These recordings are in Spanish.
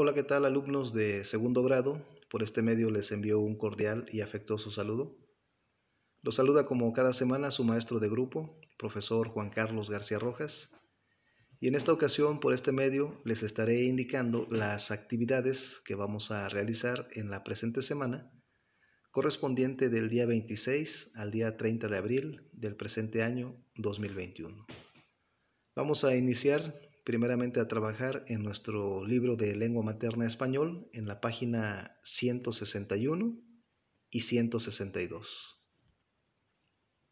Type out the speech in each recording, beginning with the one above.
Hola, ¿qué tal alumnos de segundo grado? Por este medio les envío un cordial y afectuoso saludo. Los saluda como cada semana su maestro de grupo, profesor Juan Carlos García Rojas. Y en esta ocasión, por este medio, les estaré indicando las actividades que vamos a realizar en la presente semana, correspondiente del día 26 al día 30 de abril del presente año 2021. Vamos a iniciar primeramente a trabajar en nuestro libro de lengua materna español en la página 161 y 162.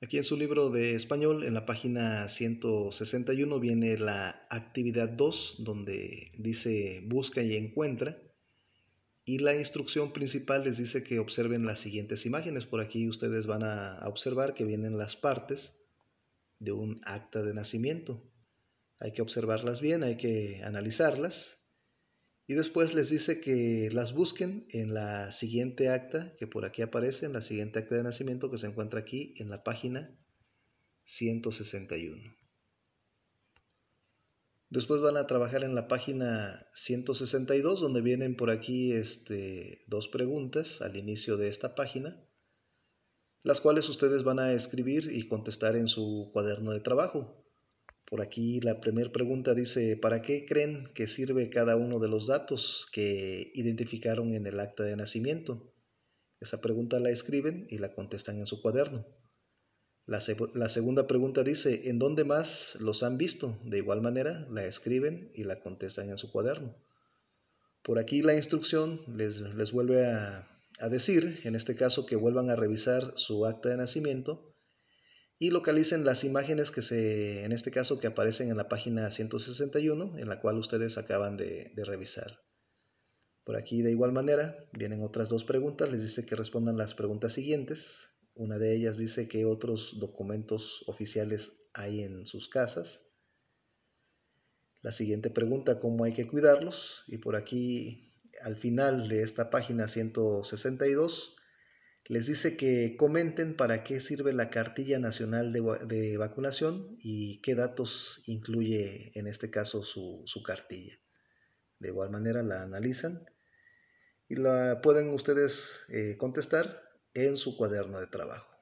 Aquí en su libro de español, en la página 161, viene la actividad 2, donde dice busca y encuentra. Y la instrucción principal les dice que observen las siguientes imágenes. Por aquí ustedes van a observar que vienen las partes de un acta de nacimiento hay que observarlas bien, hay que analizarlas. Y después les dice que las busquen en la siguiente acta, que por aquí aparece, en la siguiente acta de nacimiento que se encuentra aquí en la página 161. Después van a trabajar en la página 162, donde vienen por aquí este, dos preguntas al inicio de esta página, las cuales ustedes van a escribir y contestar en su cuaderno de trabajo. Por aquí la primera pregunta dice, ¿para qué creen que sirve cada uno de los datos que identificaron en el acta de nacimiento? Esa pregunta la escriben y la contestan en su cuaderno. La, segunda pregunta dice, ¿en dónde más los han visto? De igual manera, la escriben y la contestan en su cuaderno. Por aquí la instrucción les, vuelve a, a decir, en este caso, que vuelvan a revisar su acta de nacimiento y localicen las imágenes que se, en este caso, que aparecen en la página 161, en la cual ustedes acaban de, revisar. Por aquí, de igual manera, vienen otras dos preguntas. Les dice que respondan las preguntas siguientes. Una de ellas dice que otros documentos oficiales hay en sus casas. La siguiente pregunta, ¿cómo hay que cuidarlos? Y por aquí, al final de esta página 162, les dice que comenten para qué sirve la cartilla nacional de, vacunación y qué datos incluye en este caso su, cartilla. De igual manera la analizan y la pueden ustedes eh, contestar en su cuaderno de trabajo.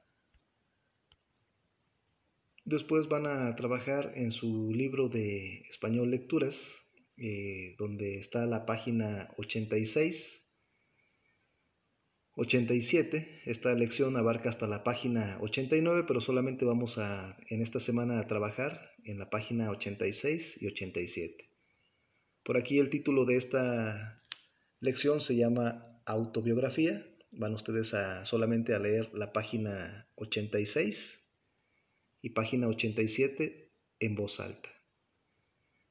Después van a trabajar en su libro de español lecturas, eh, donde está la página 86 87. Esta lección abarca hasta la página 89, pero solamente vamos a en esta semana a trabajar en la página 86 y 87. Por aquí el título de esta lección se llama autobiografía. Van ustedes a solamente a leer la página 86 y página 87 en voz alta.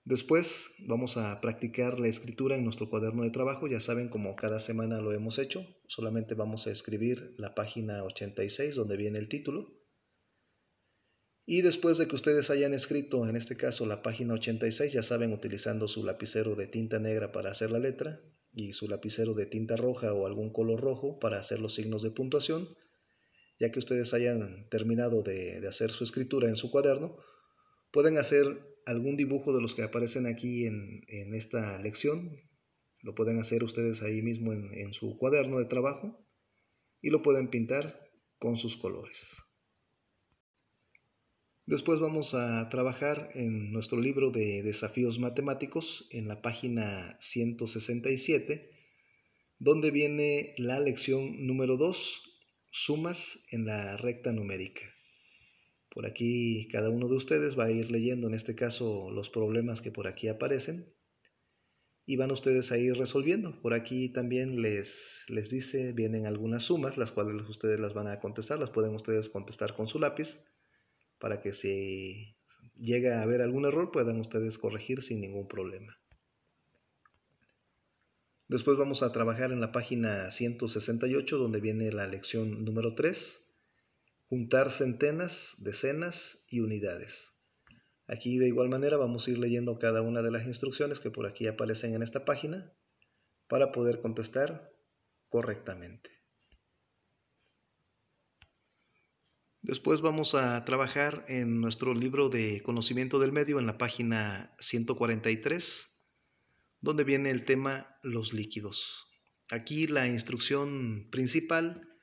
Después vamos a practicar la escritura en nuestro cuaderno de trabajo. Ya saben, como cada semana lo hemos hecho, solamente vamos a escribir la página 86 donde viene el título. Y después de que ustedes hayan escrito, en este caso la página 86, ya saben, utilizando su lapicero de tinta negra para hacer la letra y su lapicero de tinta roja o algún color rojo para hacer los signos de puntuación, ya que ustedes hayan terminado de, de hacer su escritura en su cuaderno, pueden hacer algún dibujo de los que aparecen aquí en, esta lección. Lo pueden hacer ustedes ahí mismo en su cuaderno de trabajo y lo pueden pintar con sus colores. Después vamos a trabajar en nuestro libro de desafíos matemáticos en la página 167, donde viene la lección número 2, sumas en la recta numérica. Por aquí cada uno de ustedes va a ir leyendo, en este caso, los problemas que por aquí aparecen y van ustedes a ir resolviendo. Por aquí también les, les dice, vienen algunas sumas, las cuales ustedes las van a contestar, las pueden ustedes contestar con su lápiz para que si llega a haber algún error puedan ustedes corregir sin ningún problema. Después vamos a trabajar en la página 168 donde viene la lección número 3 juntar centenas, decenas y unidades. Aquí de igual manera vamos a ir leyendo cada una de las instrucciones que por aquí aparecen en esta página para poder contestar correctamente. Después vamos a trabajar en nuestro libro de conocimiento del medio en la página 143, donde viene el tema los líquidos. Aquí la instrucción principal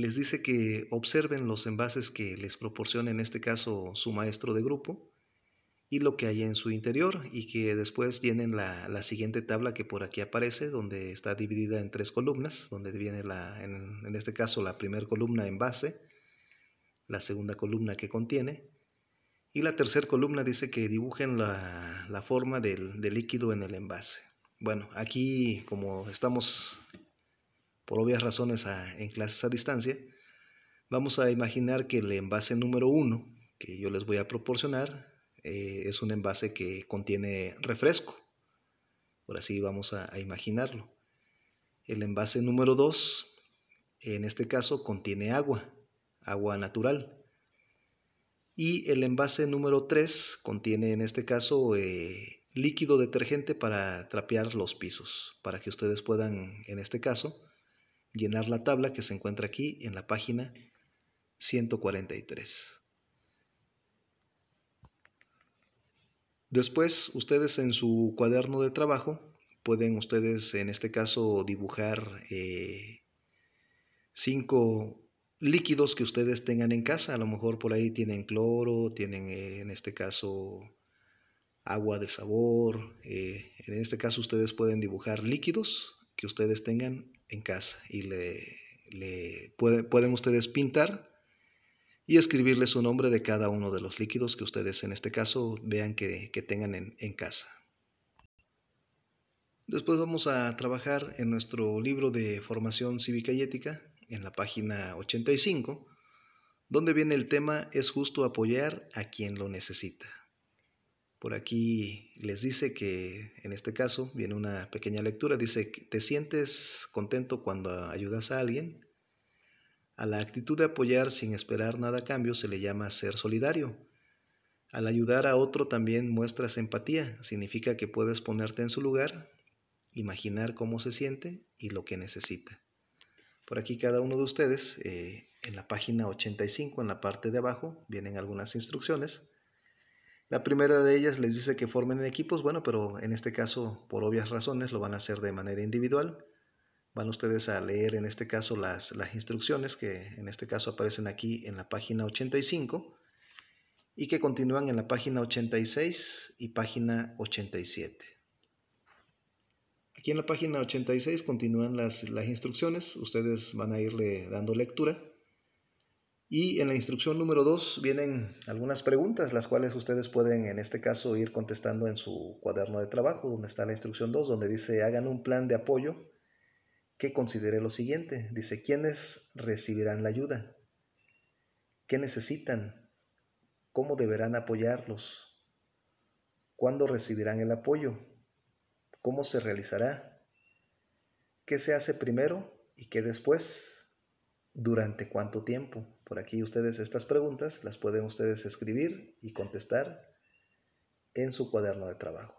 les dice que observen los envases que les proporciona en este caso su maestro de grupo y lo que hay en su interior y que después tienen la, siguiente tabla que por aquí aparece donde está dividida en tres columnas, donde viene la, en, este caso la primera columna envase, la segunda columna que contiene y la tercera columna dice que dibujen la, la forma del, del líquido en el envase. Bueno, aquí como estamos por obvias razones en clases a distancia, vamos a imaginar que el envase número 1 que yo les voy a proporcionar eh, es un envase que contiene refresco. Por así vamos a, imaginarlo. El envase número 2, en este caso, contiene agua, agua natural. Y el envase número 3 contiene, en este caso, eh, líquido detergente para trapear los pisos, para que ustedes puedan, en este caso, llenar la tabla que se encuentra aquí en la página 143. Después, ustedes en su cuaderno de trabajo pueden ustedes en este caso dibujar eh, cinco líquidos que ustedes tengan en casa. A lo mejor por ahí tienen cloro, tienen eh, en este caso agua de sabor. Eh, en este caso ustedes pueden dibujar líquidos que ustedes tengan en casa y le, pueden ustedes pintar y escribirle su nombre de cada uno de los líquidos que ustedes en este caso vean que, tengan en, en casa. Después vamos a trabajar en nuestro libro de formación cívica y ética, en la página 85, donde viene el tema es justo apoyar a quien lo necesita. Por aquí les dice que en este caso viene una pequeña lectura, dice, te sientes contento cuando ayudas a alguien. A la actitud de apoyar sin esperar nada a cambio se le llama ser solidario. Al ayudar a otro también muestras empatía, significa que puedes ponerte en su lugar, imaginar cómo se siente y lo que necesita. Por aquí cada uno de ustedes, eh, en la página 85, en la parte de abajo, vienen algunas instrucciones la primera de ellas les dice que formen equipos, bueno, pero en este caso, por obvias razones, lo van a hacer de manera individual. Van ustedes a leer en este caso las, las instrucciones que en este caso aparecen aquí en la página 85 y que continúan en la página 86 y página 87. Aquí en la página 86 continúan las, las instrucciones, ustedes van a irle dando lectura y en la instrucción número 2 vienen algunas preguntas, las cuales ustedes pueden en este caso ir contestando en su cuaderno de trabajo, donde está la instrucción 2, donde dice hagan un plan de apoyo que considere lo siguiente. Dice, ¿quiénes recibirán la ayuda? ¿Qué necesitan? ¿Cómo deberán apoyarlos? ¿Cuándo recibirán el apoyo? ¿Cómo se realizará? ¿Qué se hace primero y qué después? ¿Durante cuánto tiempo? por aquí ustedes estas preguntas las pueden ustedes escribir y contestar en su cuaderno de trabajo.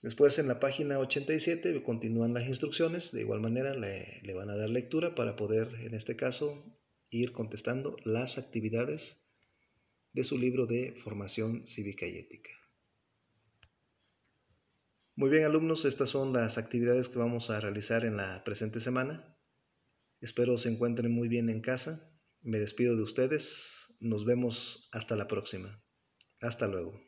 Después en la página 87 continúan las instrucciones, de igual manera le, le van a dar lectura para poder en este caso ir contestando las actividades de su libro de formación cívica y ética. Muy bien alumnos, estas son las actividades que vamos a realizar en la presente semana. Espero se encuentren muy bien en casa. Me despido de ustedes. Nos vemos hasta la próxima. Hasta luego.